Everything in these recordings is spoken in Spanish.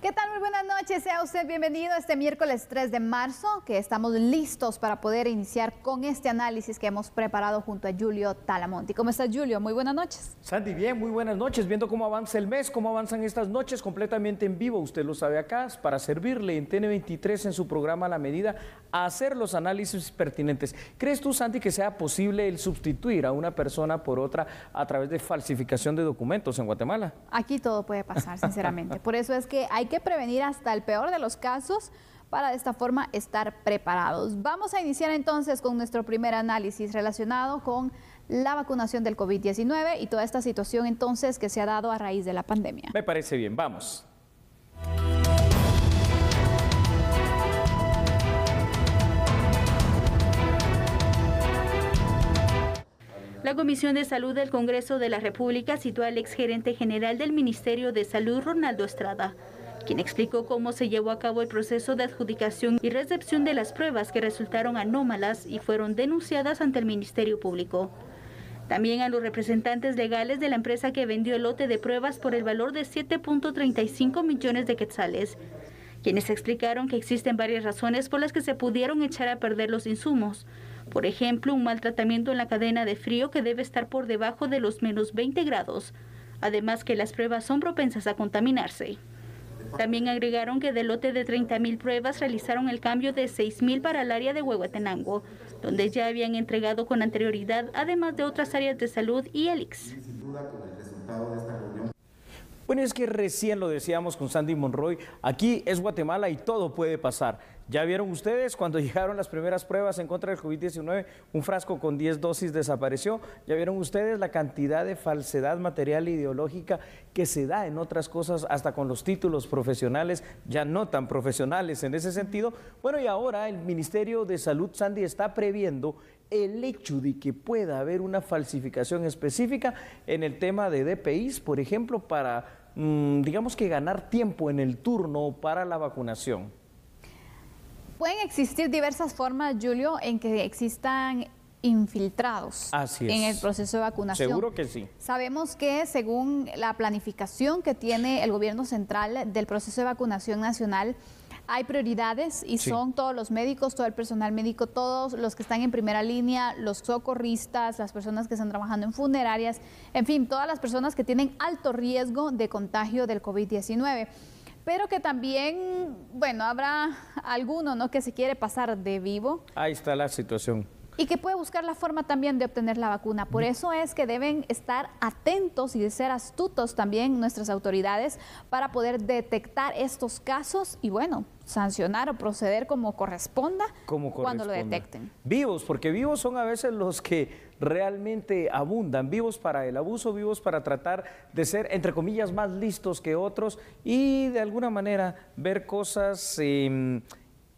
¿Qué tal buenas noches, sea usted bienvenido este miércoles 3 de marzo, que estamos listos para poder iniciar con este análisis que hemos preparado junto a Julio Talamonti. ¿Cómo estás, Julio? Muy buenas noches. Sandy, bien, muy buenas noches. Viendo cómo avanza el mes, cómo avanzan estas noches completamente en vivo, usted lo sabe acá, para servirle en TN23 en su programa La Medida, a hacer los análisis pertinentes. ¿Crees tú, Sandy, que sea posible el sustituir a una persona por otra a través de falsificación de documentos en Guatemala? Aquí todo puede pasar, sinceramente. Por eso es que hay que prevenir hasta el peor de los casos para de esta forma estar preparados. Vamos a iniciar entonces con nuestro primer análisis relacionado con la vacunación del COVID-19 y toda esta situación entonces que se ha dado a raíz de la pandemia. Me parece bien, vamos. La Comisión de Salud del Congreso de la República citó al exgerente general del Ministerio de Salud, Ronaldo Estrada, quien explicó cómo se llevó a cabo el proceso de adjudicación y recepción de las pruebas que resultaron anómalas y fueron denunciadas ante el Ministerio Público. También a los representantes legales de la empresa que vendió el lote de pruebas por el valor de 7.35 millones de quetzales, quienes explicaron que existen varias razones por las que se pudieron echar a perder los insumos. Por ejemplo, un mal en la cadena de frío que debe estar por debajo de los menos 20 grados, además que las pruebas son propensas a contaminarse. También agregaron que del lote de 30.000 pruebas realizaron el cambio de 6.000 para el área de Huehuetenango, donde ya habían entregado con anterioridad, además de otras áreas de salud y ELIX. Bueno, es que recién lo decíamos con Sandy Monroy, aquí es Guatemala y todo puede pasar. Ya vieron ustedes cuando llegaron las primeras pruebas en contra del COVID-19, un frasco con 10 dosis desapareció. Ya vieron ustedes la cantidad de falsedad material e ideológica que se da en otras cosas, hasta con los títulos profesionales, ya no tan profesionales en ese sentido. Bueno, y ahora el Ministerio de Salud, Sandy, está previendo el hecho de que pueda haber una falsificación específica en el tema de DPIs, por ejemplo, para Mm, digamos que ganar tiempo en el turno para la vacunación? Pueden existir diversas formas, Julio, en que existan infiltrados en el proceso de vacunación. Seguro que sí. Sabemos que según la planificación que tiene el gobierno central del proceso de vacunación nacional, hay prioridades y son todos los médicos, todo el personal médico, todos los que están en primera línea, los socorristas, las personas que están trabajando en funerarias, en fin, todas las personas que tienen alto riesgo de contagio del COVID-19 pero que también, bueno, habrá alguno ¿no? que se quiere pasar de vivo. Ahí está la situación y que puede buscar la forma también de obtener la vacuna. Por eso es que deben estar atentos y de ser astutos también nuestras autoridades para poder detectar estos casos y bueno, sancionar o proceder como corresponda, cuando lo detecten. Vivos, porque vivos son a veces los que realmente abundan, vivos para el abuso, vivos para tratar de ser, entre comillas, más listos que otros y de alguna manera ver cosas... Em,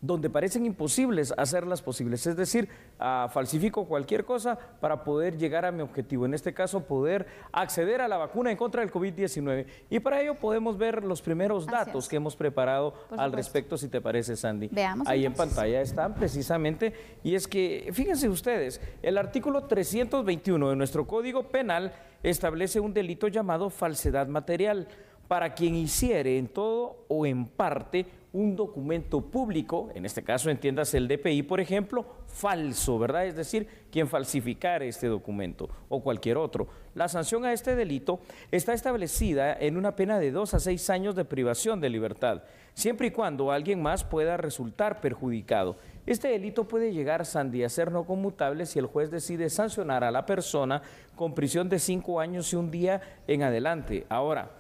donde parecen imposibles hacerlas posibles. Es decir, ah, falsifico cualquier cosa para poder llegar a mi objetivo. En este caso, poder acceder a la vacuna en contra del COVID-19. Y para ello podemos ver los primeros datos que hemos preparado al respecto, si te parece, Sandy. Ahí en pantalla están precisamente. Y es que, fíjense ustedes, el artículo 321 de nuestro Código Penal establece un delito llamado falsedad material para quien hiciere en todo o en parte un documento público, en este caso entiendas el DPI, por ejemplo, falso, ¿verdad? Es decir, quien falsificar este documento o cualquier otro. La sanción a este delito está establecida en una pena de dos a seis años de privación de libertad, siempre y cuando alguien más pueda resultar perjudicado. Este delito puede llegar, a ser no conmutable si el juez decide sancionar a la persona con prisión de cinco años y un día en adelante. Ahora,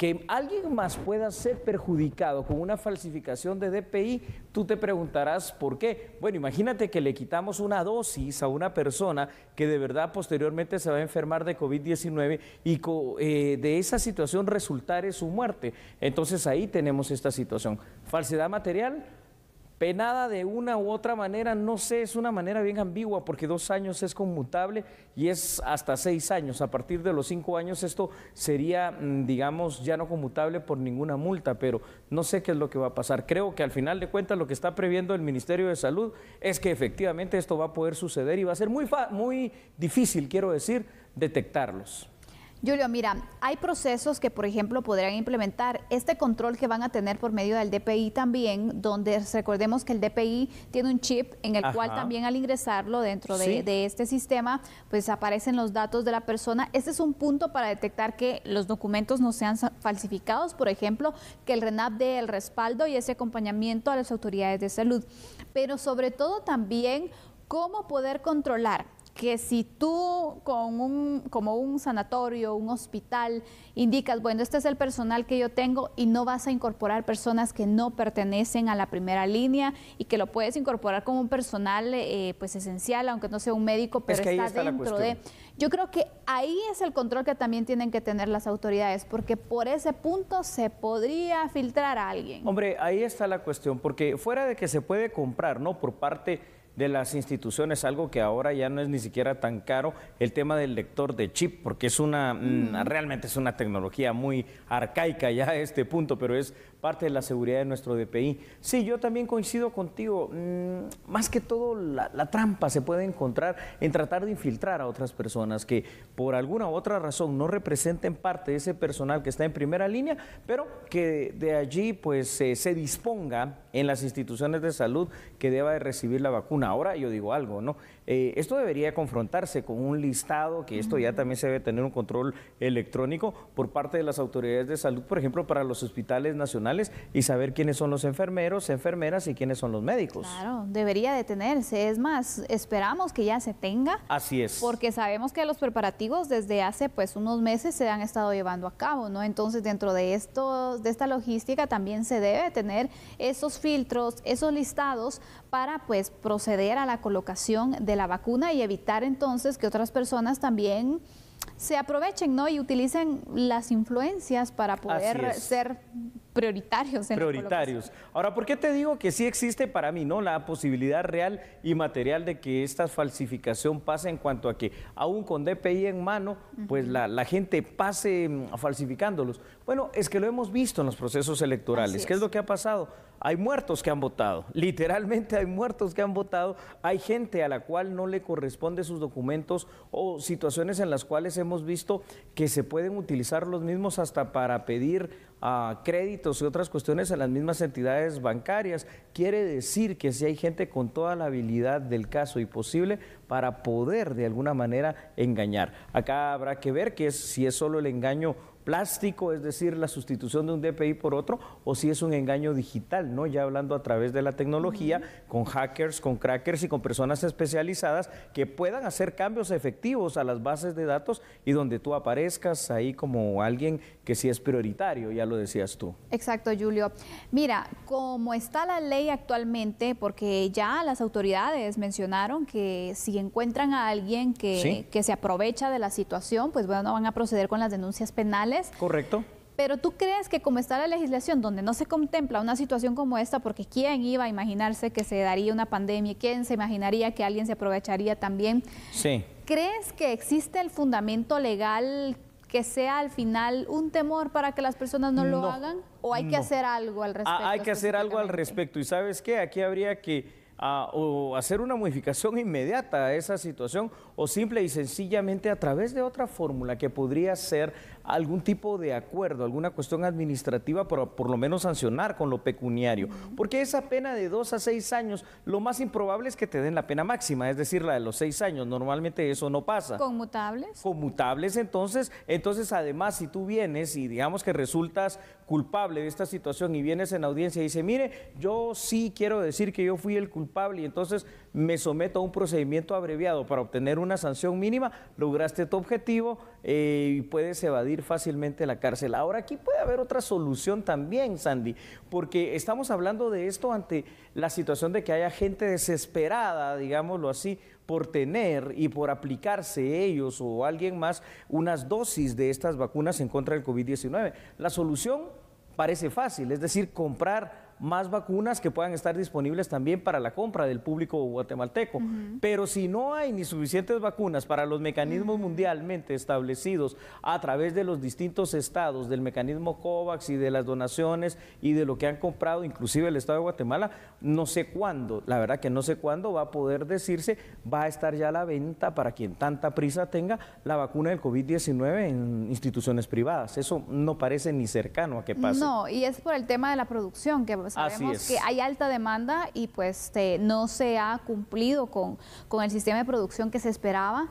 que alguien más pueda ser perjudicado con una falsificación de DPI, tú te preguntarás por qué. Bueno, imagínate que le quitamos una dosis a una persona que de verdad posteriormente se va a enfermar de COVID-19 y eh, de esa situación resultare su muerte. Entonces ahí tenemos esta situación. Falsedad material penada de una u otra manera, no sé, es una manera bien ambigua porque dos años es conmutable y es hasta seis años. A partir de los cinco años esto sería, mm, digamos, ya no conmutable por ninguna multa, pero no sé qué es lo que va a pasar. Creo que al final de cuentas lo que está previendo el Ministerio de Salud es que efectivamente esto va a poder suceder y va a ser muy, muy difícil, quiero decir, detectarlos. Julio, mira, hay procesos que, por ejemplo, podrían implementar este control que van a tener por medio del DPI también, donde recordemos que el DPI tiene un chip en el cual también al ingresarlo dentro de, de, este sistema, pues aparecen los datos de la persona. Este es un punto para detectar que los documentos no sean falsificados, por ejemplo, que el RENAP dé el respaldo y ese acompañamiento a las autoridades de salud. Pero sobre todo también, cómo poder controlar que si tú con un, como un sanatorio, un hospital, indicas, bueno, este es el personal que yo tengo y no vas a incorporar personas que no pertenecen a la primera línea y que lo puedes incorporar como un personal eh, pues esencial, aunque no sea un médico, pero está, está, dentro de... Yo creo que ahí es el control que también tienen que tener las autoridades, porque por ese punto se podría filtrar a alguien. Hombre, ahí está la cuestión, porque fuera de que se puede comprar, ¿no? Por parte de las instituciones, algo que ahora ya no es ni siquiera tan caro, el tema del lector de chip, porque es una, mm, mm. realmente es una tecnología muy arcaica ya a este punto, pero es parte de la seguridad de nuestro DPI. Sí, yo también coincido contigo. Mm, más que todo, la, trampa se puede encontrar en tratar de infiltrar a otras personas que por alguna u otra razón no representen parte de ese personal que está en primera línea, pero que de allí pues se disponga en las instituciones de salud que deba de recibir la vacuna. Ahora yo digo algo, ¿no? Eh, esto debería confrontarse con un listado, que esto ya también se debe tener un control electrónico por parte de las autoridades de salud, por ejemplo, para los hospitales nacionales y saber quiénes son los enfermeros, enfermeras y quiénes son los médicos. Claro, debería de tenerse. Es más, esperamos que ya se tenga. Así es. Porque sabemos que los preparativos desde hace pues unos meses se han estado llevando a cabo, ¿no? Entonces dentro de esto, de esta logística también se debe tener esos filtros, esos listados para pues proceder a la colocación de la vacuna y evitar entonces que otras personas también se aprovechen ¿no? y utilicen las influencias para poder ser prioritarios. En prioritarios. Ahora, ¿por qué te digo que sí existe para mí no la posibilidad real y material de que esta falsificación pase en cuanto a que aún con DPI en mano, pues la, la, gente pase mm, falsificándolos? Bueno, es que lo hemos visto en los procesos electorales. ¿Qué es lo que ha pasado? Hay muertos que han votado, literalmente hay muertos que han votado, hay gente a la cual no le corresponde sus documentos o situaciones en las cuales hemos visto que se pueden utilizar los mismos hasta para pedir ah, créditos y otras cuestiones a las mismas entidades bancarias. Quiere decir que si hay gente con toda la habilidad del caso y posible para poder de alguna manera engañar. Acá habrá que ver que si es solo el engaño plástico, es decir, la sustitución de un DPI por otro, o si es un engaño digital, ¿no? Ya hablando a través de la tecnología, con hackers, con crackers y con personas especializadas que puedan hacer cambios efectivos a las bases de datos y donde tú aparezcas ahí como alguien que sí es prioritario, ya lo decías tú. Exacto, Julio. Mira, como está la ley actualmente, porque ya las autoridades mencionaron que si encuentran a alguien que, que se aprovecha de la situación, pues bueno, van a proceder con las denuncias penales Correcto. Pero tú crees que como está la legislación donde no se contempla una situación como esta, porque quién iba a imaginarse que se daría una pandemia, quién se imaginaría que alguien se aprovecharía también. Sí. ¿Crees que existe el fundamento legal que sea al final un temor para que las personas no lo hagan? ¿O hay que hacer algo al ah, respecto? Hay que hacer algo al respecto. Y sabes qué, aquí habría que ah, hacer una modificación inmediata a esa situación o simple y sencillamente a través de otra fórmula que podría ser algún tipo de acuerdo, alguna cuestión administrativa para por lo menos sancionar con lo pecuniario. Porque esa pena de dos a seis años, lo más improbable es que te den la pena máxima, es decir, la de los seis años. Normalmente eso no pasa. ¿Conmutables? Conmutables, entonces, entonces además si tú vienes y digamos que resultas culpable de esta situación y vienes en audiencia y dices, mire, yo sí quiero decir que yo fui el culpable y entonces me someto a un procedimiento abreviado para obtener una sanción mínima, lograste tu objetivo eh, y puedes evadir fácilmente la cárcel. Ahora aquí puede haber otra solución también, Sandy, porque estamos hablando de esto ante la situación de que haya gente desesperada, digámoslo así, por tener y por aplicarse ellos o alguien más unas dosis de estas vacunas en contra del COVID-19. La solución parece fácil, es decir, comprar más vacunas que puedan estar disponibles también para la compra del público guatemalteco. Pero si no hay ni suficientes vacunas para los mecanismos mundialmente establecidos a través de los distintos estados, del mecanismo COVAX y de las donaciones y de lo que han comprado inclusive el Estado de Guatemala, no sé cuándo, la verdad que no sé cuándo va a poder decirse, va a estar ya la venta para quien tanta prisa tenga la vacuna del COVID-19 en instituciones privadas. Eso no parece ni cercano a que pase. No, y es por el tema de la producción que sabemos que hay alta demanda y pues este, no se ha cumplido con, con el sistema de producción que se esperaba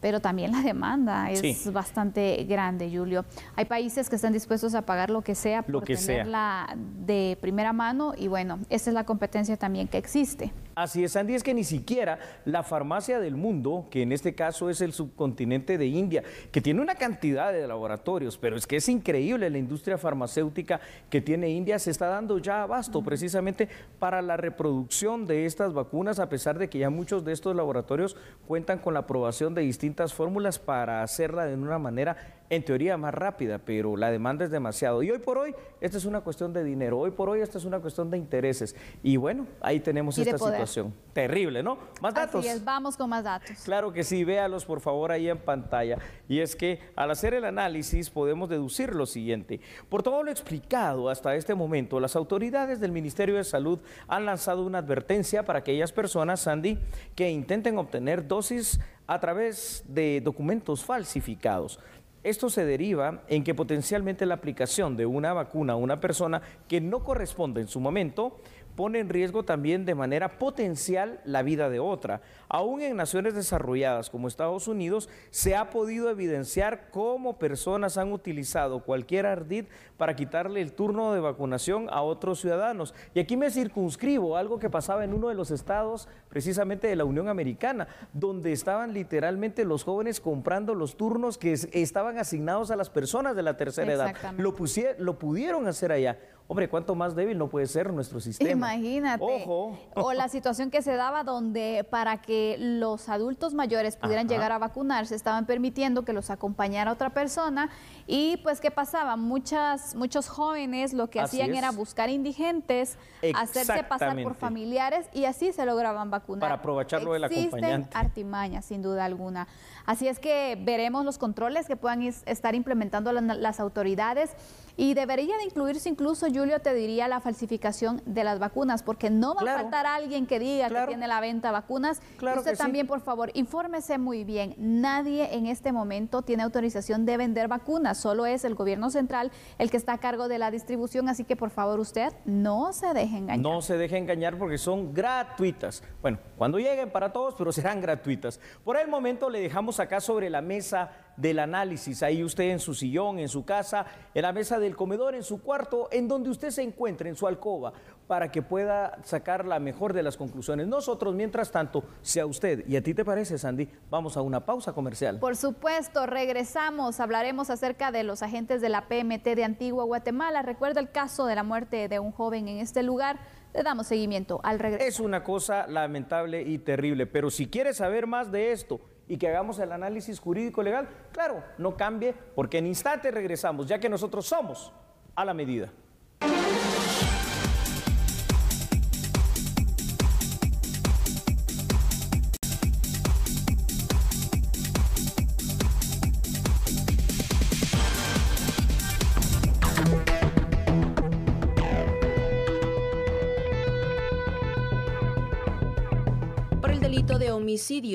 pero también la demanda es bastante grande, Julio. Hay países que están dispuestos a pagar lo que sea por tenerla de primera mano y bueno, esa es la competencia también que existe. Así es, Andy, es que ni siquiera la farmacia del mundo, que en este caso es el subcontinente de India, que tiene una cantidad de laboratorios, pero es que es increíble la industria farmacéutica que tiene India, se está dando ya abasto precisamente para la reproducción de estas vacunas, a pesar de que ya muchos de estos laboratorios cuentan con la aprobación de distintas fórmulas para hacerla de una manera en teoría más rápida, pero la demanda es demasiado. Y hoy por hoy, esta es una cuestión de dinero, hoy por hoy, esta es una cuestión de intereses. Y bueno, ahí tenemos esta situación. Terrible, ¿no? Más datos. Así vamos con más datos. Claro que sí, véalos por favor ahí en pantalla. Y es que al hacer el análisis podemos deducir lo siguiente. Por todo lo explicado hasta este momento, las autoridades del Ministerio de Salud han lanzado una advertencia para aquellas personas, Sandy, que intenten obtener dosis a través de documentos falsificados. Esto se deriva en que potencialmente la aplicación de una vacuna a una persona que no corresponde en su momento pone en riesgo también de manera potencial la vida de otra. Aún en naciones desarrolladas como Estados Unidos se ha podido evidenciar cómo personas han utilizado cualquier ardid para quitarle el turno de vacunación a otros ciudadanos. Y aquí me circunscribo algo que pasaba en uno de los estados precisamente de la Unión Americana, donde estaban literalmente los jóvenes comprando los turnos que estaban asignados a las personas de la tercera edad. Lo, lo pudieron hacer allá. Hombre, ¿cuánto más débil no puede ser nuestro sistema? Imagínate. Ojo. O la situación que se daba donde para que los adultos mayores pudieran llegar a vacunarse, estaban permitiendo que los acompañara otra persona y pues ¿qué pasaba? Muchas, muchos jóvenes lo que hacían era buscar indigentes, hacerse pasar por familiares y así se lograban vacunar. Para aprovecharlo del acompañante. artimañas, sin duda alguna. Así es que veremos los controles que puedan estar implementando las autoridades y debería de incluirse incluso, Julio, te diría la falsificación de las vacunas, porque no va a faltar alguien que diga que tiene la venta de vacunas. Claro Usted también, por favor, infórmese muy bien. Nadie en este momento tiene autorización de vender vacunas, solo es el gobierno central el que está a cargo de la distribución, así que por favor usted no se deje engañar. No se deje engañar porque son gratuitas. Bueno, cuando lleguen para todos, pero serán gratuitas. Por el momento le dejamos acá sobre la mesa del análisis. Ahí usted en su sillón, en su casa, en la mesa del comedor, en su cuarto, en donde usted se encuentre, en su alcoba, para que pueda sacar la mejor de las conclusiones. Nosotros, mientras tanto, sea usted. ¿Y a ti te parece, Sandy? Vamos a una pausa comercial. Por supuesto, regresamos. Hablaremos acerca de los agentes de la PMT de Antigua Guatemala. Recuerda el caso de la muerte de un joven en este lugar. Le damos seguimiento al regreso. Es una cosa lamentable y terrible, pero si quieres saber más de esto, y que hagamos el análisis jurídico legal. Claro, no cambie, porque en instante regresamos, ya que nosotros somos a la medida.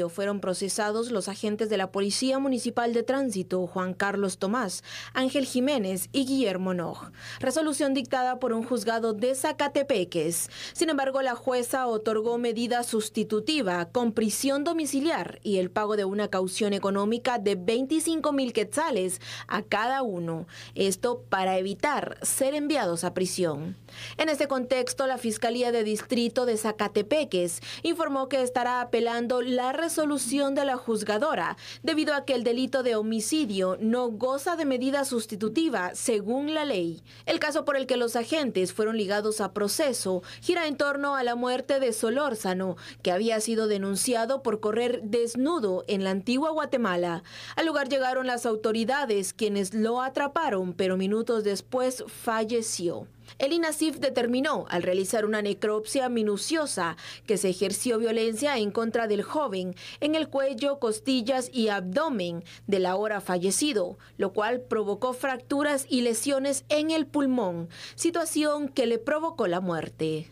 fueron procesados los agentes de la Policía Municipal de Tránsito, Juan Carlos Tomás, Ángel Jiménez y Guillermo Noj. Resolución dictada por un juzgado de Zacatepeques. Sin embargo, la jueza otorgó medida sustitutiva con prisión domiciliar y el pago de una caución económica de 25 mil quetzales a cada uno. Esto para evitar ser enviados a prisión. En este contexto, la Fiscalía de Distrito de Zacatepeques informó que estará apelando la resolución de la juzgadora, debido a que el delito de homicidio no goza de medida sustitutiva según la ley. El caso por el que los agentes fueron ligados a proceso gira en torno a la muerte de Solórzano, que había sido denunciado por correr desnudo en la antigua Guatemala. Al lugar llegaron las autoridades, quienes lo atraparon, pero minutos después falleció. El INASIF determinó, al realizar una necropsia minuciosa, que se ejerció violencia en contra del joven en el cuello, costillas y abdomen del ahora fallecido, lo cual provocó fracturas y lesiones en el pulmón, situación que le provocó la muerte.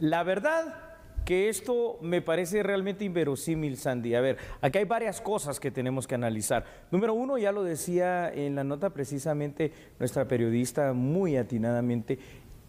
La verdad que esto me parece realmente inverosímil, Sandy. A ver, aquí hay varias cosas que tenemos que analizar. Número uno, ya lo decía en la nota precisamente nuestra periodista muy atinadamente,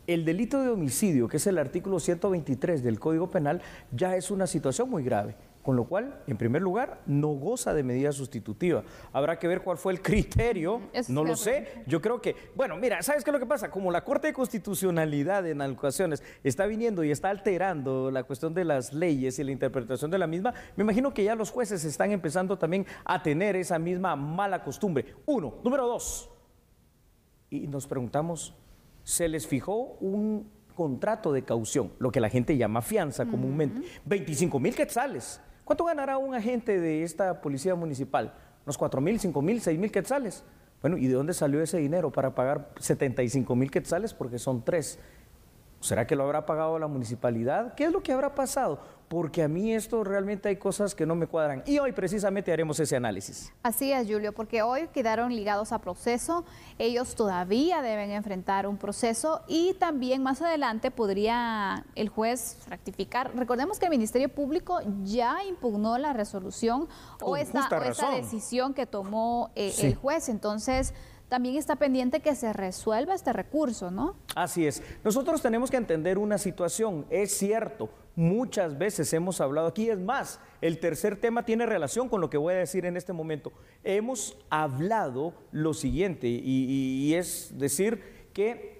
el delito de homicidio, que es el artículo 123 del Código Penal, ya es una situación muy grave con lo cual, en primer lugar, no goza de medida sustitutiva. Habrá que ver cuál fue el criterio, mm, no lo sé. Yo creo que, bueno, mira, ¿sabes qué es lo que pasa? Como la Corte de Constitucionalidad en ocasiones está viniendo y está alterando la cuestión de las leyes y la interpretación de la misma, me imagino que ya los jueces están empezando también a tener esa misma mala costumbre. Uno. Número dos. Y nos preguntamos, ¿se les fijó un contrato de caución, lo que la gente llama fianza comúnmente, 25 mil quetzales. ¿Cuánto ganará un agente de esta policía municipal? Unos cuatro mil, cinco mil, seis mil quetzales. Bueno, ¿y de dónde salió ese dinero para pagar 75 mil quetzales? Porque son tres ¿Será que lo habrá pagado la municipalidad? ¿Qué es lo que habrá pasado? Porque a mí esto realmente hay cosas que no me cuadran. Y hoy precisamente haremos ese análisis. Así es, Julio, porque hoy quedaron ligados a proceso. Ellos todavía deben enfrentar un proceso y también más adelante podría el juez rectificar. Recordemos que el Ministerio Público ya impugnó la resolución o, esa, decisión que tomó eh, el juez. Entonces también está pendiente que se resuelva este recurso, ¿no? Así es. Nosotros tenemos que entender una situación. Es cierto, muchas veces hemos hablado aquí. Es más, el tercer tema tiene relación con lo que voy a decir en este momento. Hemos hablado lo siguiente, y, es decir que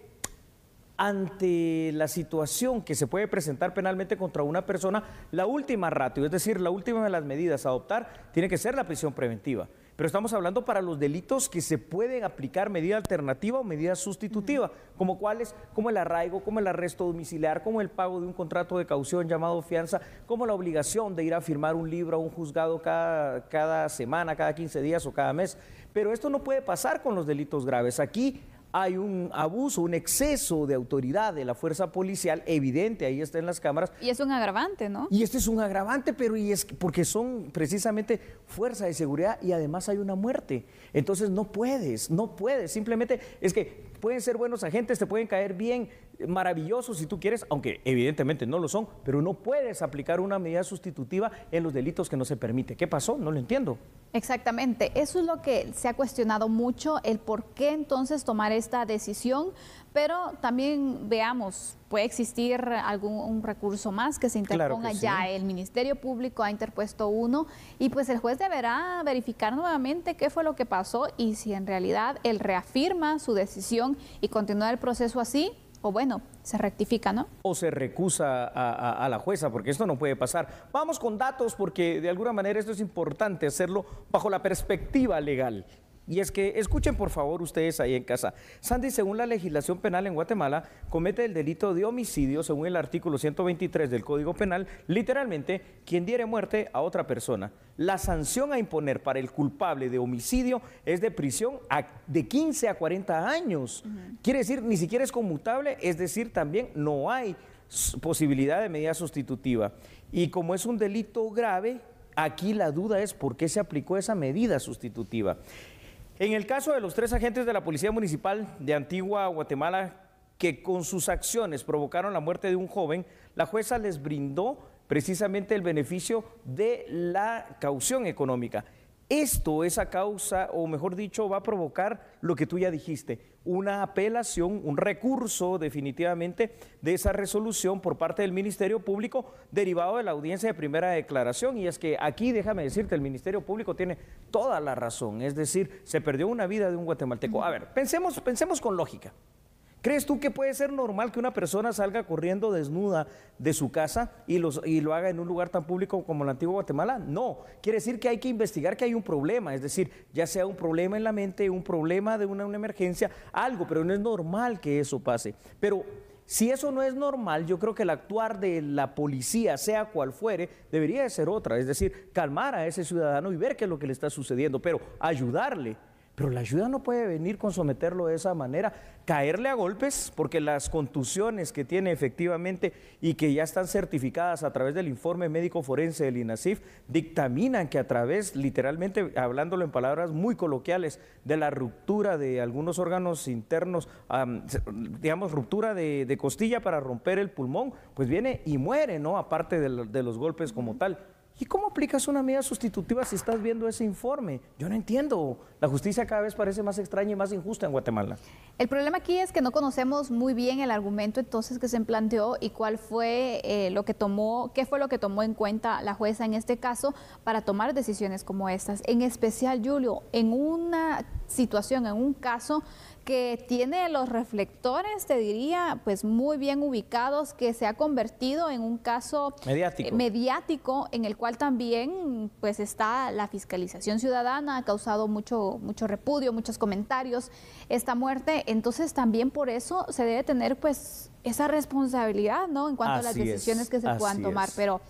ante la situación que se puede presentar penalmente contra una persona, la última ratio, es decir, la última de las medidas a adoptar, tiene que ser la prisión preventiva. Pero estamos hablando para los delitos que se pueden aplicar medida alternativa o medida sustitutiva, como cuáles, como el arraigo, como el arresto domiciliar, como el pago de un contrato de caución llamado fianza, como la obligación de ir a firmar un libro a un juzgado cada, cada semana, cada 15 días o cada mes. Pero esto no puede pasar con los delitos graves. Aquí hay un abuso, un exceso de autoridad de la fuerza policial, evidente, ahí está en las cámaras. Y es un agravante, ¿no? Y este es un agravante, pero y es porque son precisamente fuerza de seguridad y además hay una muerte. Entonces no puedes, no puedes, simplemente es que pueden ser buenos agentes, te pueden caer bien, maravilloso si tú quieres, aunque evidentemente no lo son, pero no puedes aplicar una medida sustitutiva en los delitos que no se permite. ¿Qué pasó? No lo entiendo. Exactamente, eso es lo que se ha cuestionado mucho, el por qué entonces tomar esta decisión, pero también veamos, puede existir algún recurso más que se interponga ya. El Ministerio Público ha interpuesto uno y pues el juez deberá verificar nuevamente qué fue lo que pasó y si en realidad él reafirma su decisión y continúa el proceso así, o bueno, se rectifica, ¿no? O se recusa a, la jueza, porque esto no puede pasar. Vamos con datos, porque de alguna manera esto es importante hacerlo bajo la perspectiva legal. Y es que escuchen por favor ustedes ahí en casa. Sandy, según la legislación penal en Guatemala, comete el delito de homicidio según el artículo 123 del Código Penal, literalmente quien diere muerte a otra persona. La sanción a imponer para el culpable de homicidio es de prisión de 15 a 40 años. Quiere decir, ni siquiera es conmutable, es decir, también no hay posibilidad de medida sustitutiva. Y como es un delito grave, aquí la duda es por qué se aplicó esa medida sustitutiva. En el caso de los tres agentes de la Policía Municipal de Antigua Guatemala, que con sus acciones provocaron la muerte de un joven, la jueza les brindó precisamente el beneficio de la caución económica. Esto esa causa, o mejor dicho, va a provocar lo que tú ya dijiste, una apelación, un recurso definitivamente de esa resolución por parte del Ministerio Público derivado de la audiencia de primera declaración. Y es que aquí, déjame decirte, el Ministerio Público tiene toda la razón. Es decir, se perdió una vida de un guatemalteco. A ver, pensemos, pensemos con lógica. ¿Crees tú que puede ser normal que una persona salga corriendo desnuda de su casa y, y, lo haga en un lugar tan público como el antiguo Guatemala? No, quiere decir que hay que investigar que hay un problema, es decir, ya sea un problema en la mente, un problema de una, una emergencia, algo, pero no es normal que eso pase. Pero si eso no es normal, yo creo que el actuar de la policía, sea cual fuere, debería de ser otra, es decir, calmar a ese ciudadano y ver qué es lo que le está sucediendo, pero ayudarle pero la ayuda no puede venir con someterlo de esa manera, caerle a golpes, porque las contusiones que tiene efectivamente y que ya están certificadas a través del informe médico forense del INASIF, dictaminan que a través, literalmente hablándolo en palabras muy coloquiales, de la ruptura de algunos órganos internos, digamos, ruptura de, costilla para romper el pulmón, pues viene y muere, ¿no? Aparte de los golpes como tal. ¿Y cómo aplicas una medida sustitutiva si estás viendo ese informe? Yo no entiendo. La justicia cada vez parece más extraña y más injusta en Guatemala. El problema aquí es que no conocemos muy bien el argumento entonces que se planteó y cuál fue eh, lo que tomó, qué fue lo que tomó en cuenta la jueza en este caso para tomar decisiones como estas. En especial, Julio, en una situación, en un caso que tiene los reflectores, te diría, pues muy bien ubicados, que se ha convertido en un caso eh, mediático, en el cual también pues está la fiscalización ciudadana, ha causado mucho, mucho repudio, muchos comentarios esta muerte, entonces también por eso se debe tener pues esa responsabilidad, ¿no? En cuanto a las decisiones que se puedan tomar, pero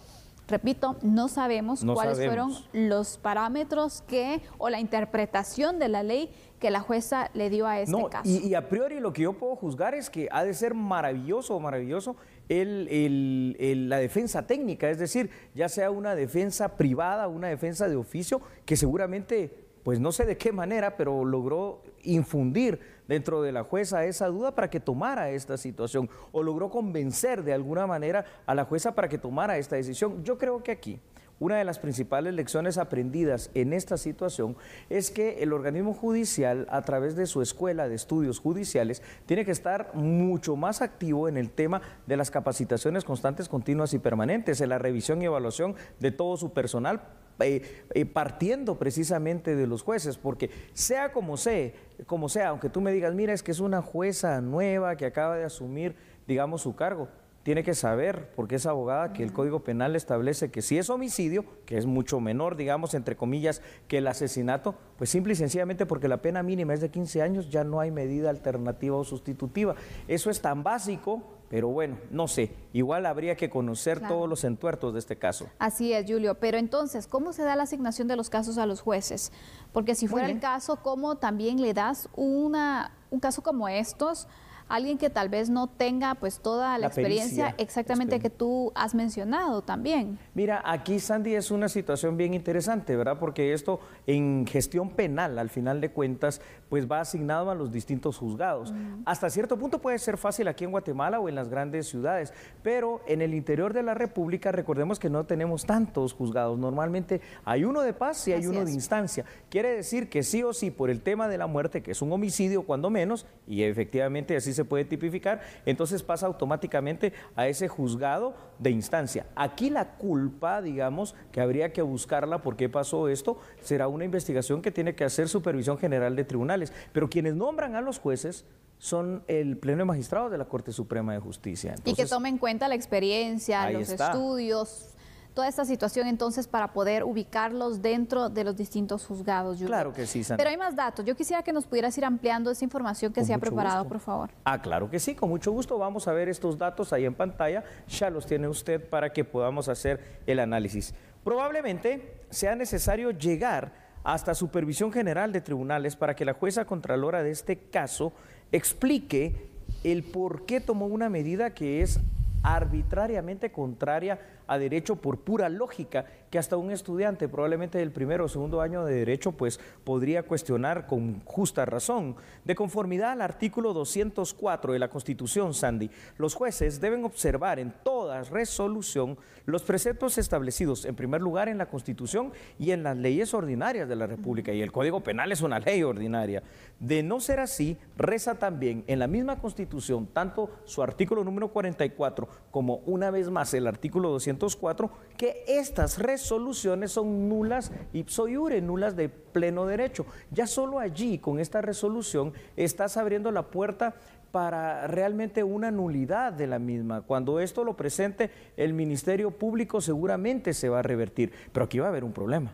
repito, no sabemos cuáles fueron los parámetros que o la interpretación de la ley que la jueza le dio a este caso. Y, a priori lo que yo puedo juzgar es que ha de ser maravilloso, maravilloso el, la defensa técnica, es decir, ya sea una defensa privada, una defensa de oficio, que seguramente, pues no sé de qué manera, pero logró infundir dentro de la jueza esa duda para que tomara esta situación o logró convencer de alguna manera a la jueza para que tomara esta decisión. Yo creo que aquí una de las principales lecciones aprendidas en esta situación es que el organismo judicial, a través de su escuela de estudios judiciales, tiene que estar mucho más activo en el tema de las capacitaciones constantes, continuas y permanentes, en la revisión y evaluación de todo su personal eh, eh, partiendo precisamente de los jueces, porque sea como sea, como sea, aunque tú me digas, mira, es que es una jueza nueva que acaba de asumir, digamos, su cargo, tiene que saber, porque es abogada, que el Código Penal establece que si es homicidio, que es mucho menor, digamos, entre comillas, que el asesinato, pues simple y sencillamente porque la pena mínima es de 15 años, ya no hay medida alternativa o sustitutiva. Eso es tan básico pero bueno, no sé, igual habría que conocer todos los entuertos de este caso. Así es, Julio. Pero entonces, ¿cómo se da la asignación de los casos a los jueces? Porque si fuera el caso, ¿cómo también le das una, un caso como estos? alguien que tal vez no tenga pues toda la, experiencia exactamente este. que tú has mencionado también. Mira, aquí Sandy es una situación bien interesante, ¿verdad? Porque esto en gestión penal, al final de cuentas, pues va asignado a los distintos juzgados. Mm. Hasta cierto punto puede ser fácil aquí en Guatemala o en las grandes ciudades, pero en el interior de la República recordemos que no tenemos tantos juzgados. Normalmente hay uno de paz y hay uno de instancia. Quiere decir que sí o sí, por el tema de la muerte, que es un homicidio cuando menos, y efectivamente así se se puede tipificar, entonces pasa automáticamente a ese juzgado de instancia. Aquí la culpa, digamos, que habría que buscarla por qué pasó esto, será una investigación que tiene que hacer Supervisión General de Tribunales. Pero quienes nombran a los jueces son el Pleno de Magistrados de la Corte Suprema de Justicia. y que tomen en cuenta la experiencia, los estudios, toda esta situación entonces para poder ubicarlos dentro de los distintos juzgados. Claro que sí, Sandra. Pero hay más datos. Yo quisiera que nos pudieras ir ampliando esa información que se ha preparado, por favor. Ah, claro que sí, con mucho gusto. Vamos a ver estos datos ahí en pantalla. Ya los tiene usted para que podamos hacer el análisis. Probablemente sea necesario llegar hasta Supervisión General de Tribunales para que la jueza contralora de este caso explique el por qué tomó una medida que es arbitrariamente contraria a derecho por pura lógica, que hasta un estudiante probablemente del primero o segundo año de derecho pues podría cuestionar con justa razón. De conformidad al artículo 204 de la Constitución, Sandy, los jueces deben observar en toda resolución los preceptos establecidos en primer lugar en la Constitución y en las leyes ordinarias de la República y el Código Penal es una ley ordinaria. De no ser así, reza también en la misma Constitución tanto su artículo número 44 como una vez más el artículo 204 cuatro, que estas resoluciones son nulas ipso iure, nulas de pleno derecho. Ya solo allí, con esta resolución, estás abriendo la puerta para realmente una nulidad de la misma. Cuando esto lo presente el Ministerio Público seguramente se va a revertir, pero aquí va a haber un problema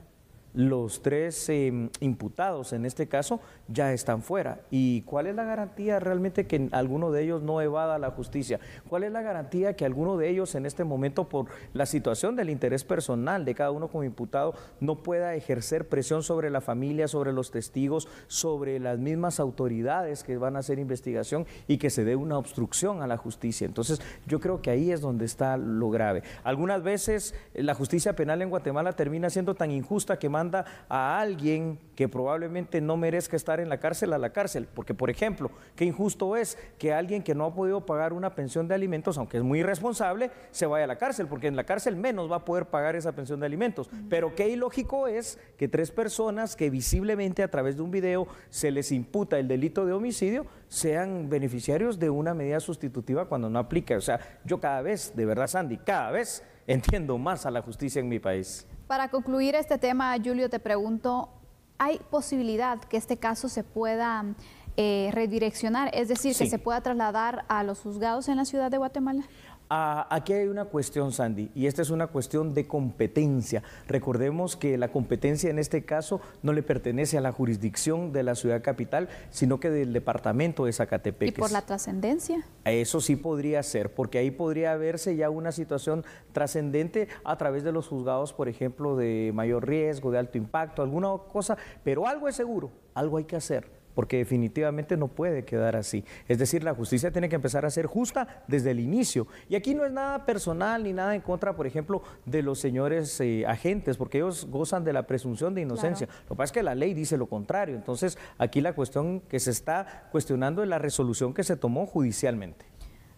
los tres em, imputados en este caso ya están fuera. ¿Y cuál es la garantía realmente que alguno de ellos no evada la justicia? ¿Cuál es la garantía que alguno de ellos en este momento, por la situación del interés personal de cada uno como imputado, no pueda ejercer presión sobre la familia, sobre los testigos, sobre las mismas autoridades que van a hacer investigación y que se dé una obstrucción a la justicia? Entonces, yo creo que ahí es donde está lo grave. Algunas veces eh, la justicia penal en Guatemala termina siendo tan injusta que manda a alguien que probablemente no merezca estar en la cárcel a la cárcel. Porque, por ejemplo, qué injusto es que alguien que no ha podido pagar una pensión de alimentos, aunque es muy irresponsable, se vaya a la cárcel, porque en la cárcel menos va a poder pagar esa pensión de alimentos. Pero qué ilógico es que tres personas que visiblemente a través de un video se les imputa el delito de homicidio sean beneficiarios de una medida sustitutiva cuando no aplica. O sea, yo cada vez, de verdad, Sandy, cada vez entiendo más a la justicia en mi país. Para concluir este tema, Julio, te pregunto, ¿hay posibilidad que este caso se pueda eh, redireccionar, es decir, que se pueda trasladar a los juzgados en la ciudad de Guatemala? Ah, aquí hay una cuestión, Sandy, y esta es una cuestión de competencia. Recordemos que la competencia en este caso no le pertenece a la jurisdicción de la ciudad capital, sino que del departamento de Zacatepec. ¿Y por la trascendencia? Eso sí podría ser, porque ahí podría verse ya una situación trascendente a través de los juzgados, por ejemplo, de mayor riesgo, de alto impacto, alguna cosa, pero algo es seguro, algo hay que hacer porque definitivamente no puede quedar así. Es decir, la justicia tiene que empezar a ser justa desde el inicio. Y aquí no es nada personal ni nada en contra, por ejemplo, de los señores eh, agentes, porque ellos gozan de la presunción de inocencia. Lo que pasa es que la ley dice lo contrario. Entonces, aquí la cuestión que se está cuestionando es la resolución que se tomó judicialmente.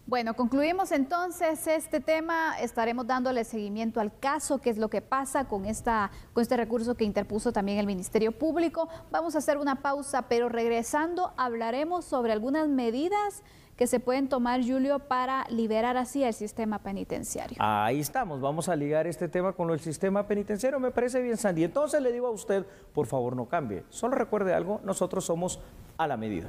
Bueno, concluimos entonces este tema. Estaremos dándole seguimiento al caso, qué es lo que pasa con, esta, con este recurso que interpuso también el Ministerio Público. Vamos a hacer una pausa, pero regresando hablaremos sobre algunas medidas que se pueden tomar, Julio, para liberar así el sistema penitenciario. Ahí estamos, vamos a ligar este tema con el sistema penitenciario, me parece bien, Sandy. Entonces le digo a usted, por favor no cambie, solo recuerde algo, nosotros somos a la medida.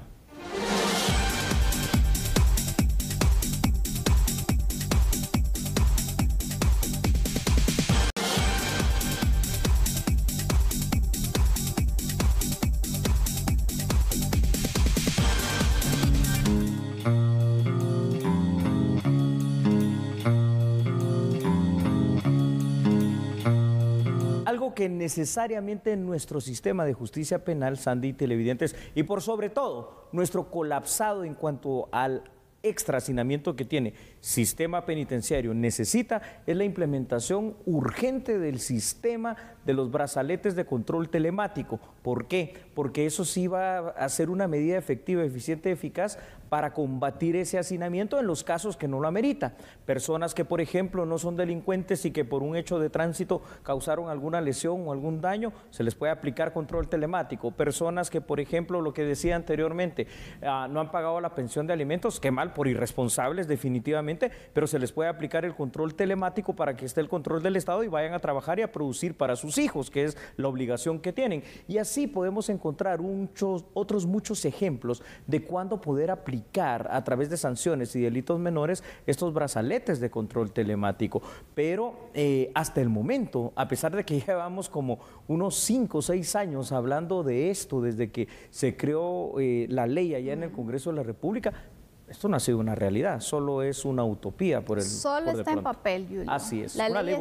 necesariamente nuestro sistema de justicia penal, Sandy, televidentes, y por sobre todo nuestro colapsado en cuanto al extracinamiento que tiene sistema penitenciario necesita es la implementación urgente del sistema de los brazaletes de control telemático. ¿Por qué? Porque eso sí va a ser una medida efectiva, eficiente, eficaz para combatir ese hacinamiento en los casos que no lo amerita. Personas que, por ejemplo, no son delincuentes y que por un hecho de tránsito causaron alguna lesión o algún daño, se les puede aplicar control telemático. Personas que, por ejemplo, lo que decía anteriormente, ah, no han pagado la pensión de alimentos, qué mal, por irresponsables definitivamente pero se les puede aplicar el control telemático para que esté el control del Estado y vayan a trabajar y a producir para sus hijos, que es la obligación que tienen. Y así podemos encontrar otros muchos ejemplos de cuándo poder aplicar a través de sanciones y delitos menores estos brazaletes de control telemático. Pero eh, hasta el momento, a pesar de que llevamos como unos cinco o seis años hablando de esto desde que se creó eh, la ley allá en el Congreso de la República, esto no ha sido una realidad, solo es una utopía por el Solo está en papel, Julio. Así es, la una ley,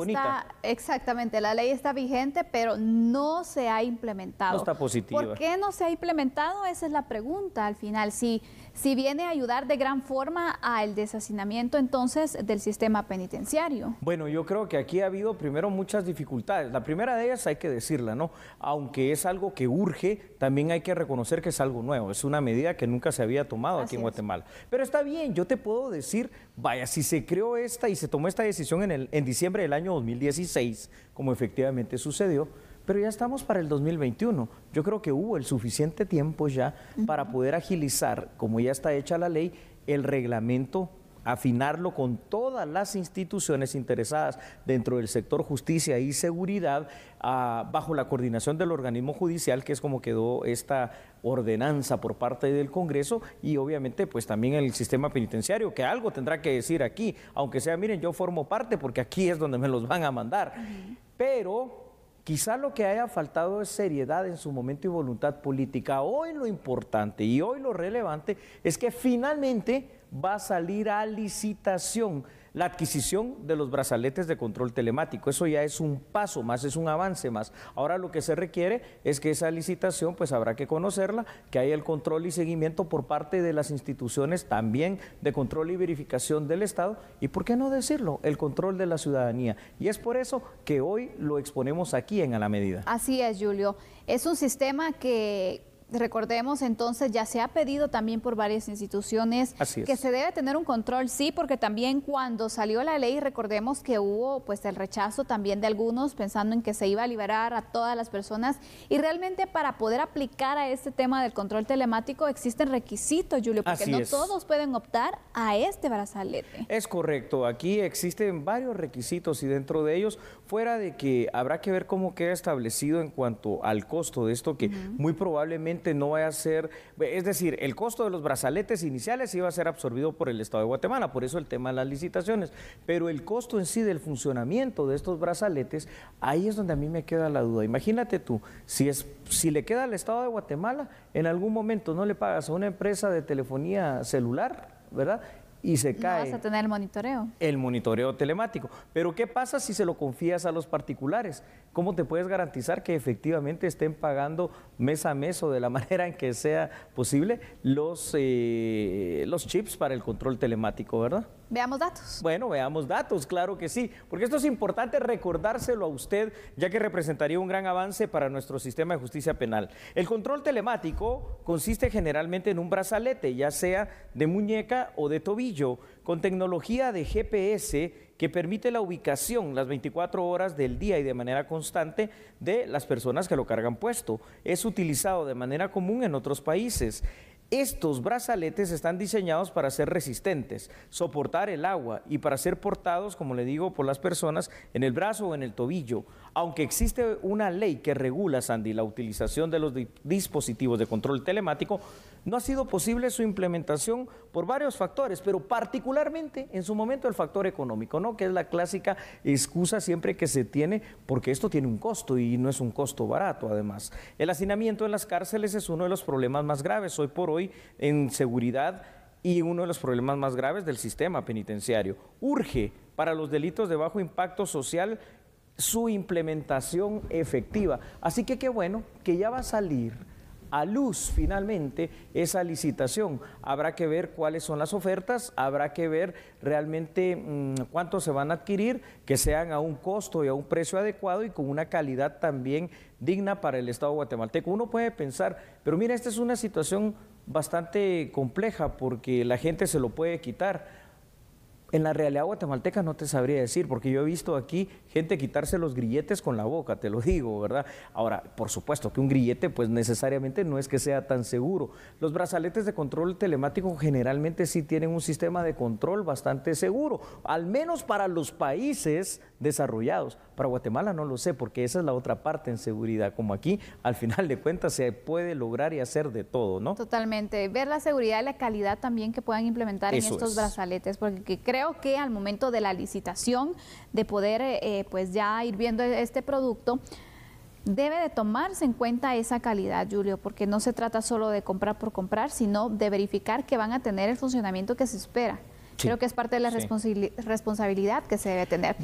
exactamente, la ley está vigente, pero no se ha implementado. No está positiva. ¿Por qué no se ha implementado? Esa es la pregunta al final. Si, si viene a ayudar de gran forma al desacinamiento entonces del sistema penitenciario. Bueno, yo creo que aquí ha habido primero muchas dificultades. La primera de ellas hay que decirla, ¿no? Aunque es algo que urge, también hay que reconocer que es algo nuevo, es una medida que nunca se había tomado aquí en Guatemala. Pero está bien, yo te puedo decir, vaya, si se creó esta y se tomó esta decisión en, el, en diciembre del año 2016, como efectivamente sucedió, pero ya estamos para el 2021. Yo creo que hubo el suficiente tiempo ya para poder agilizar, como ya está hecha la ley, el reglamento afinarlo con todas las instituciones interesadas dentro del sector justicia y seguridad, ah, bajo la coordinación del organismo judicial, que es como quedó esta ordenanza por parte del Congreso y obviamente pues también el sistema penitenciario, que algo tendrá que decir aquí, aunque sea, miren, yo formo parte porque aquí es donde me los van a mandar. Pero Quizá lo que haya faltado es seriedad en su momento y voluntad política. Hoy lo importante y hoy lo relevante es que finalmente va a salir a licitación la adquisición de los brazaletes de control telemático. Eso ya es un paso más, es un avance más. Ahora lo que se requiere es que esa licitación, pues habrá que conocerla, que haya el control y seguimiento por parte de las instituciones también de control y verificación del Estado y, ¿por qué no decirlo?, el control de la ciudadanía. Y es por eso que hoy lo exponemos aquí en A la Medida. Así es, Julio. Es un sistema que recordemos entonces, ya se ha pedido también por varias instituciones que se debe tener un control, sí, porque también cuando salió la ley, recordemos que hubo pues el rechazo también de algunos pensando en que se iba a liberar a todas las personas y realmente para poder aplicar a este tema del control telemático existen requisitos, Julio, porque no todos pueden optar a este brazalete. Es correcto, aquí existen varios requisitos y dentro de ellos, fuera de que habrá que ver cómo queda establecido en cuanto al costo de esto que muy probablemente no vaya a ser, es decir, el costo de los brazaletes iniciales iba a ser absorbido por el Estado de Guatemala, por eso el tema de las licitaciones, pero el costo en sí del funcionamiento de estos brazaletes, ahí es donde a mí me queda la duda. Imagínate tú, si, es, si le queda al Estado de Guatemala, en algún momento no le pagas a una empresa de telefonía celular, ¿verdad? y se no cae. vas a tener el monitoreo. El monitoreo telemático. Pero ¿qué pasa si se lo confías a los particulares? ¿Cómo te puedes garantizar que efectivamente estén pagando mes a mes o de la manera en que sea posible los, eh, los chips para el control telemático, verdad? Veamos datos. Bueno, veamos datos, claro que sí, porque esto es importante recordárselo a usted, ya que representaría un gran avance para nuestro sistema de justicia penal. El control telemático consiste generalmente en un brazalete, ya sea de muñeca o de tobillo, con tecnología de GPS que permite la ubicación las 24 horas del día y de manera constante de las personas que lo cargan puesto. Es utilizado de manera común en otros países. Estos brazaletes están diseñados para ser resistentes, soportar el agua y para ser portados, como le digo, por las personas en el brazo o en el tobillo, aunque existe una ley que regula, Sandy, la utilización de los dispositivos de control telemático, no ha sido posible su implementación por varios factores, pero particularmente en su momento el factor económico, ¿no? que es la clásica excusa siempre que se tiene, porque esto tiene un costo y no es un costo barato además. El hacinamiento en las cárceles es uno de los problemas más graves hoy por hoy en seguridad y uno de los problemas más graves del sistema penitenciario. Urge para los delitos de bajo impacto social su implementación efectiva. Así que qué bueno que ya va a salir a luz finalmente esa licitación. Habrá que ver cuáles son las ofertas, habrá que ver realmente mm, cuánto cuántos se van a adquirir, que sean a un costo y a un precio adecuado y con una calidad también digna para el Estado guatemalteco. Uno puede pensar, pero mira, esta es una situación bastante compleja porque la gente se lo puede quitar en la realidad guatemalteca no te sabría decir, porque yo he visto aquí gente quitarse los grilletes con la boca, te lo digo, ¿verdad? Ahora, por supuesto que un grillete, pues necesariamente no es que sea tan seguro. Los brazaletes de control telemático generalmente sí tienen un sistema de control bastante seguro, al menos para los países desarrollados. Para Guatemala no lo sé, porque esa es la otra parte en seguridad. Como aquí, al final de cuentas, se puede lograr y hacer de todo, ¿no? Totalmente. Ver la seguridad y la calidad también que puedan implementar en estos brazaletes, porque creo que al momento de la licitación, de poder eh, eh, pues ya ir viendo e-, este producto, debe de tomarse en cuenta esa calidad, Julio, porque no se trata solo de comprar por comprar, sino de verificar que van a tener el funcionamiento que se espera. Creo que es parte de la responsabilidad que se debe tener.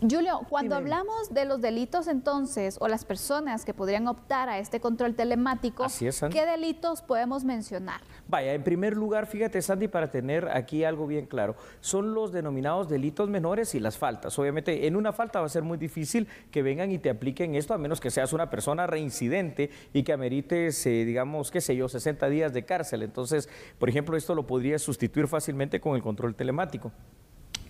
Julio, cuando hablamos de los delitos entonces o las personas que podrían optar a este control telemático, ¿qué delitos podemos mencionar? Vaya, en primer lugar, fíjate Sandy, para tener aquí algo bien claro, son los denominados delitos menores y las faltas. Obviamente, en una falta va a ser muy difícil que vengan y te apliquen esto, a menos que seas una persona reincidente y que amerites, eh, digamos, qué sé yo, 60 días de cárcel. Entonces, por ejemplo, esto lo podría sustituir fácilmente con el control telemático.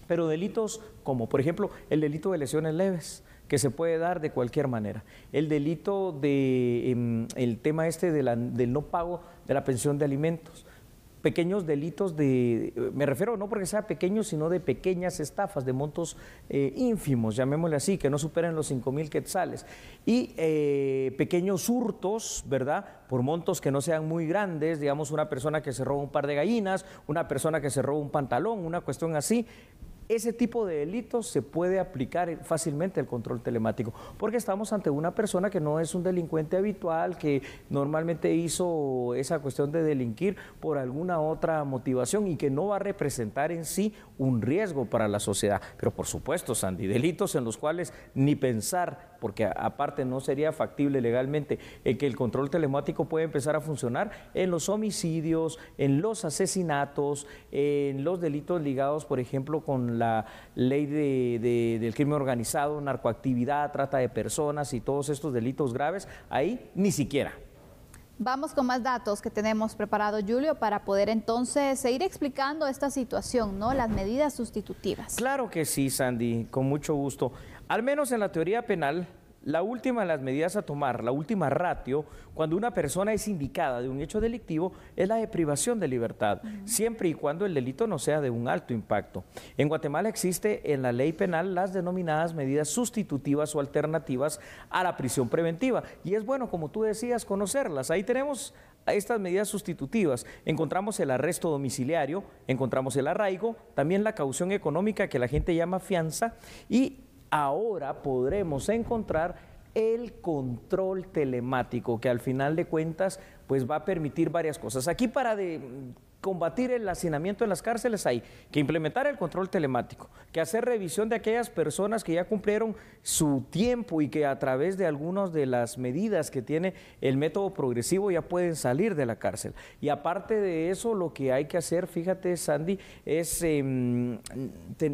Pero delitos como, por ejemplo, el delito de lesiones leves, que se puede dar de cualquier manera. El delito de em, el tema este del no pago de la pensión de alimentos, pequeños delitos de, eh, me refiero no porque sea pequeño, sino de pequeñas estafas, de montos eh, ínfimos, llamémosle así, que no superen los cinco mil quetzales, y eh, pequeños hurtos, ¿verdad? Por montos que no sean muy grandes, digamos una persona que se roba un par de gallinas, una persona que se roba un pantalón, una cuestión así, ese tipo de delitos se puede aplicar fácilmente el control telemático, porque estamos ante una persona que no es un delincuente habitual, que normalmente hizo esa cuestión de delinquir por alguna otra motivación y que no va a representar en sí un riesgo para la sociedad. Pero por supuesto, Sandy, delitos en los cuales ni pensar, porque aparte no sería factible legalmente, en que el control telemático pueda empezar a funcionar en los homicidios, en los asesinatos, en los delitos ligados, por ejemplo, con la ley del crimen organizado, narcoactividad, trata de personas y todos estos delitos graves, ahí ni siquiera. Vamos con más datos que tenemos preparado, Julio, para poder entonces seguir explicando esta situación, ¿no? Las medidas sustitutivas. Claro que sí, Sandy, con mucho gusto. Al menos en la teoría penal, la última de las medidas a tomar, la última ratio, cuando una persona es indicada de un hecho delictivo, es la de privación de libertad, siempre y cuando el delito no sea de un alto impacto. En Guatemala existe en la ley penal las denominadas medidas sustitutivas o alternativas a la prisión preventiva. Y es bueno, como tú decías, conocerlas. Ahí tenemos estas medidas sustitutivas. Encontramos el arresto domiciliario, encontramos el arraigo, también la caución económica que la gente llama fianza y ahora podremos encontrar el control telemático que al final de cuentas pues va a permitir varias cosas. Aquí para de combatir el hacinamiento en las cárceles hay que implementar el control telemático, que hacer revisión de aquellas personas que ya cumplieron su tiempo y que a través de algunas de las medidas que tiene el método progresivo ya pueden salir de la cárcel. Y aparte de eso, lo que hay que hacer, fíjate Sandy, es em,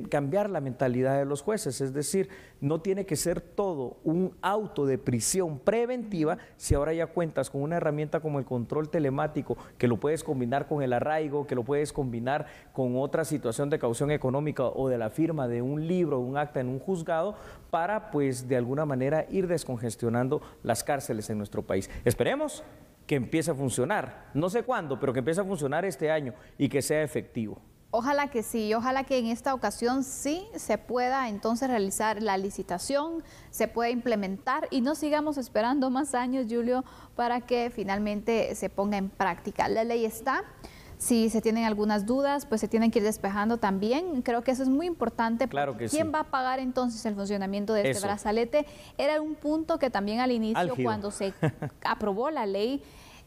cambiar la mentalidad de los jueces, es decir, no tiene que ser todo un auto de prisión preventiva si ahora ya cuentas con una herramienta como el control telemático, que lo puedes combinar con el arraigo, que lo puedes combinar con otra situación de caución económica o de la firma de un libro, un acta en un juzgado, para pues de alguna manera ir descongestionando las cárceles en nuestro país. Esperemos que empiece a funcionar, no sé cuándo, pero que empiece a funcionar este año y que sea efectivo. Ojalá que sí, ojalá que en esta ocasión sí se pueda entonces realizar la licitación, se pueda implementar y no sigamos esperando más años, Julio, para que finalmente se ponga en práctica. La ley está, si se tienen algunas dudas, pues se tienen que ir despejando también. Creo que eso es muy importante. Claro ¿Quién va a pagar entonces el funcionamiento de este brazalete? Era un punto que también al inicio, cuando se aprobó la ley,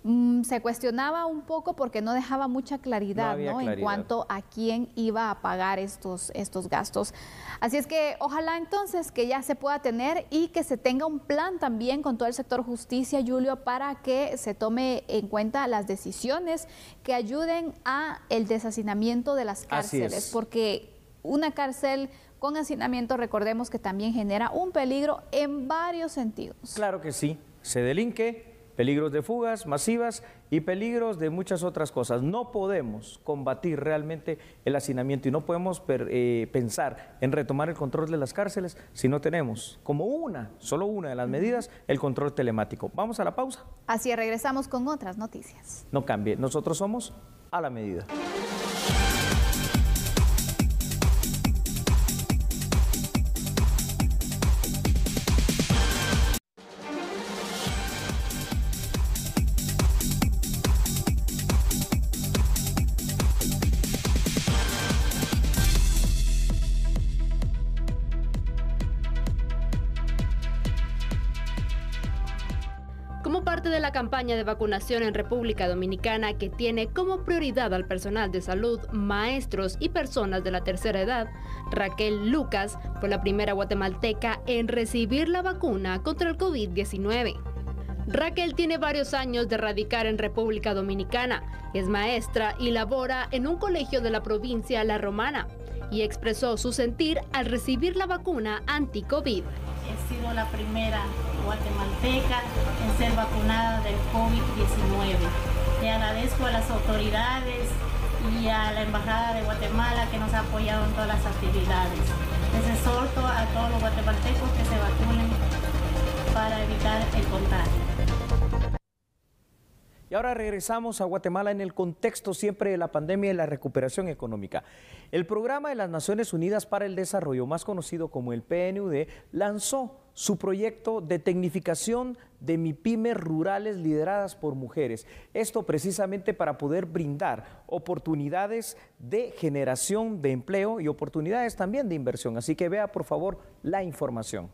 Mm, se cuestionaba un poco porque no dejaba mucha claridad, no en cuanto a quién iba a pagar estos, estos gastos. Así es que ojalá entonces que ya se pueda tener y que se tenga un plan también con todo el sector justicia, Julio, para que se tome en cuenta las decisiones que ayuden a el deshacinamiento de las cárceles, porque una cárcel con hacinamiento, recordemos que también genera un peligro en varios sentidos. Claro que sí, se delinque, peligros de fugas masivas y peligros de muchas otras cosas. No podemos combatir realmente el hacinamiento y no podemos eh, pensar en retomar el control de las cárceles si no tenemos como una, solo una de las medidas, el control telemático. Vamos a la pausa. Así regresamos con otras noticias. No cambie, nosotros somos a la medida. campaña de vacunación en República Dominicana que tiene como prioridad al personal de salud, maestros y personas de la tercera edad, Raquel Lucas fue la primera guatemalteca en recibir la vacuna contra el COVID-19. Raquel tiene varios años de radicar en República Dominicana, es maestra y labora en un colegio de la provincia La Romana y expresó su sentir al recibir la vacuna anti-COVID he sido la primera guatemalteca en ser vacunada del COVID-19. Le agradezco a las autoridades y a la Embajada de Guatemala que nos ha apoyado en todas las actividades. Les exhorto a todos los guatemaltecos que se vacunen para evitar el contagio. Y ahora regresamos a Guatemala en el contexto siempre de la pandemia y la recuperación económica. El programa de las Naciones Unidas para el Desarrollo, más conocido como el PNUD, lanzó su proyecto de tecnificación de MIPIMES rurales lideradas por mujeres. Esto precisamente para poder brindar oportunidades de generación de empleo y oportunidades también de inversión. Así que vea por favor la información.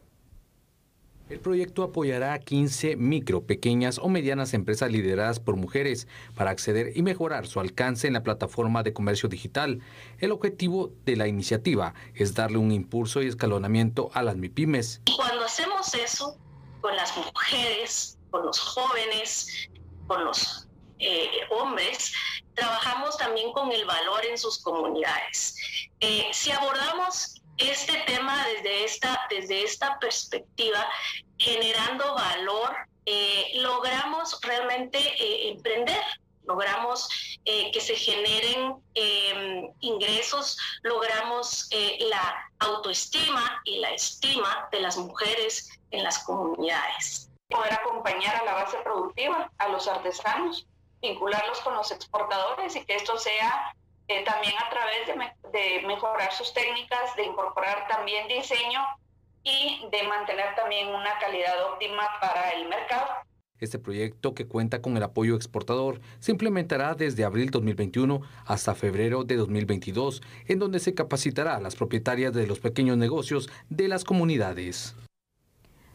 El proyecto apoyará a 15 micro, pequeñas o medianas empresas lideradas por mujeres para acceder y mejorar su alcance en la plataforma de comercio digital. El objetivo de la iniciativa es darle un impulso y escalonamiento a las MIPIMES. Y cuando hacemos eso con las mujeres, con los jóvenes, con los eh, hombres, trabajamos también con el valor en sus comunidades. Eh, si abordamos este tema desde esta, desde esta perspectiva, generando valor, eh, logramos realmente eh, emprender, logramos eh, que se generen em, ingresos, logramos la autoestima y la estima de las mujeres en las comunidades. Poder acompañar a la base productiva, a los artesanos, vincularlos con los exportadores y que esto sea eh, también a través de, de, mejorar sus técnicas, de incorporar también diseño y de mantener también una calidad óptima para el mercado. Este proyecto, que cuenta con el apoyo exportador, se implementará desde abril 2021 hasta febrero de 2022, en donde se capacitará a las propietarias de los pequeños negocios de las comunidades.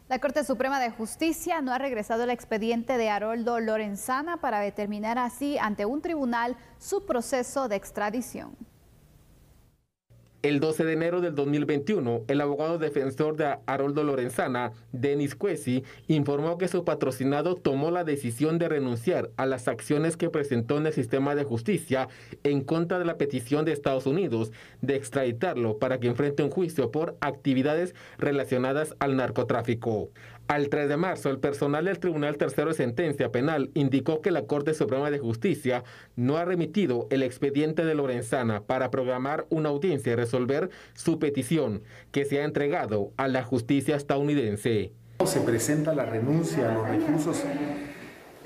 La Corte Suprema de Justicia no ha regresado el expediente de Haroldo Lorenzana para determinar así ante un tribunal su proceso de extradición. El 12 de enero del 2021, el abogado defensor de Haroldo Lorenzana, Denis Cuesi, informó que su patrocinado tomó la decisión de renunciar a las acciones que presentó en el sistema de justicia en contra de la petición de Estados Unidos de extraditarlo para que enfrente un juicio por actividades relacionadas al narcotráfico. Al 3 de marzo, el personal del Tribunal Tercero de Sentencia Penal indicó que la Corte Suprema de Justicia no ha remitido el expediente de Lorenzana para programar una audiencia y resolver su petición, que se ha entregado a la justicia estadounidense. Se presenta la renuncia a los recursos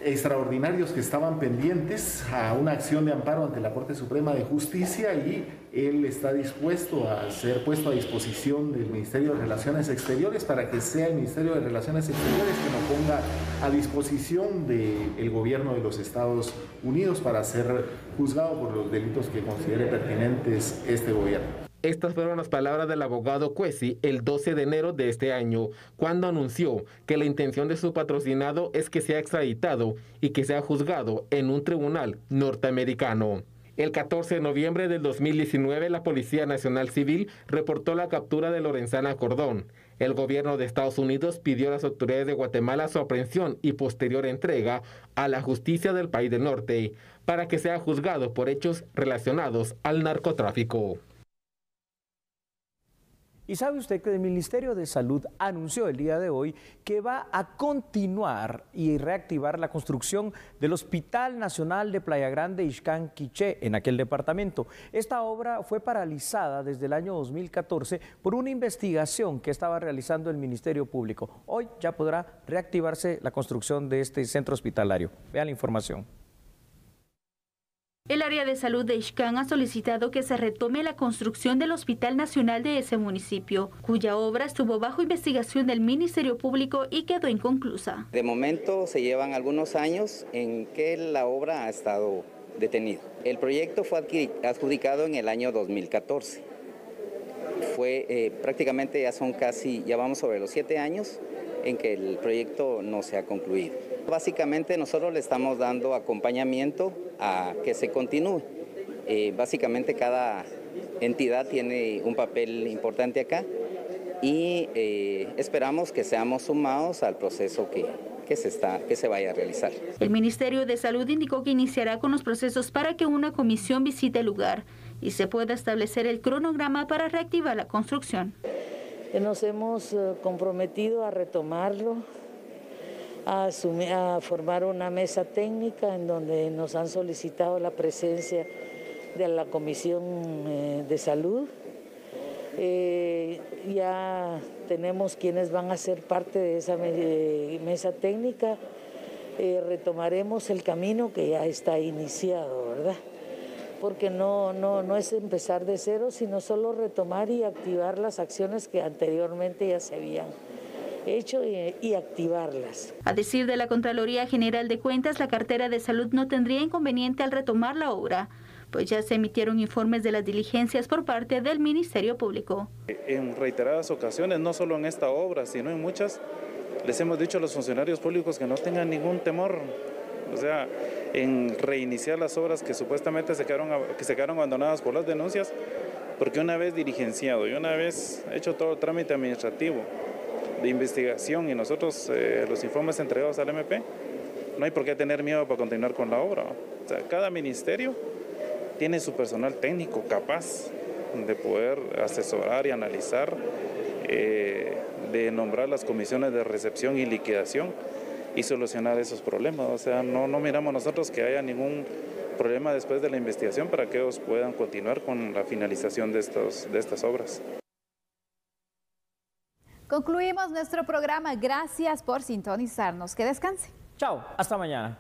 extraordinarios que estaban pendientes a una acción de amparo ante la Corte Suprema de Justicia y él está dispuesto a ser puesto a disposición del Ministerio de Relaciones Exteriores para que sea el Ministerio de Relaciones Exteriores que lo ponga a disposición del gobierno de los Estados Unidos para ser juzgado por los delitos que considere pertinentes este gobierno. Estas fueron las palabras del abogado Cuesi el 12 de enero de este año, cuando anunció que la intención de su patrocinado es que sea extraditado y que sea juzgado en un tribunal norteamericano. El 14 de noviembre del 2019, la Policía Nacional Civil reportó la captura de Lorenzana Cordón. El gobierno de Estados Unidos pidió a las autoridades de Guatemala su aprehensión y posterior entrega a la justicia del país del norte para que sea juzgado por hechos relacionados al narcotráfico. Y sabe usted que el Ministerio de Salud anunció el día de hoy que va a continuar y reactivar la construcción del Hospital Nacional de Playa Grande Ixcán Quiché en aquel departamento. Esta obra fue paralizada desde el año 2014 por una investigación que estaba realizando el Ministerio Público. Hoy ya podrá reactivarse la construcción de este centro hospitalario. Vea la información. El área de salud de Ixcán ha solicitado que se retome la construcción del Hospital Nacional de ese municipio, cuya obra estuvo bajo investigación del Ministerio Público y quedó inconclusa. De momento se llevan algunos años en que la obra ha estado detenida. El proyecto fue adjudicado en el año 2014. Fue eh, prácticamente ya son casi, ya vamos sobre los siete años en que el proyecto no se ha concluido. Básicamente nosotros le estamos dando acompañamiento a que se continúe. Eh, básicamente cada entidad tiene un papel importante acá y eh, esperamos que seamos sumados al proceso que, se, está, que se vaya a realizar. El Ministerio de Salud indicó que iniciará con los procesos para que una comisión visite el lugar y se pueda establecer el cronograma para reactivar la construcción. Nos hemos eh, comprometido a retomarlo a, formar una mesa técnica en donde nos han solicitado la presencia de la Comisión eh, de Salud. Eh, ya tenemos quienes van a ser parte de esa mesa técnica. Eh, retomaremos el camino que ya está iniciado, ¿verdad? Porque no, no, no es empezar de cero, sino solo retomar y activar las acciones que anteriormente ya se habían hecho y, activarlas. A decir de la Contraloría General de Cuentas, la cartera de salud no tendría inconveniente al retomar la obra pues ya se emitieron informes de las diligencias por parte del Ministerio Público. En reiteradas ocasiones, no solo en esta obra, sino en muchas, les hemos dicho a los funcionarios públicos que no tengan ningún temor, o sea, en reiniciar las obras que supuestamente se quedaron, que se quedaron abandonadas por las denuncias, porque una vez diligenciado y una vez hecho todo trámite administrativo, de investigación y nosotros eh, los informes entregados al MP, no hay por qué tener miedo para continuar con la obra. cada ministerio tiene su personal técnico capaz de poder asesorar y analizar, eh, de nombrar las comisiones de recepción y liquidación y solucionar esos problemas. O sea, no, no miramos nosotros que haya ningún problema después de la investigación para que ellos puedan continuar con la finalización de, estos, de estas obras. Concluimos nuestro programa. Gracias por sintonizarnos. Que descanse. Chao, hasta mañana.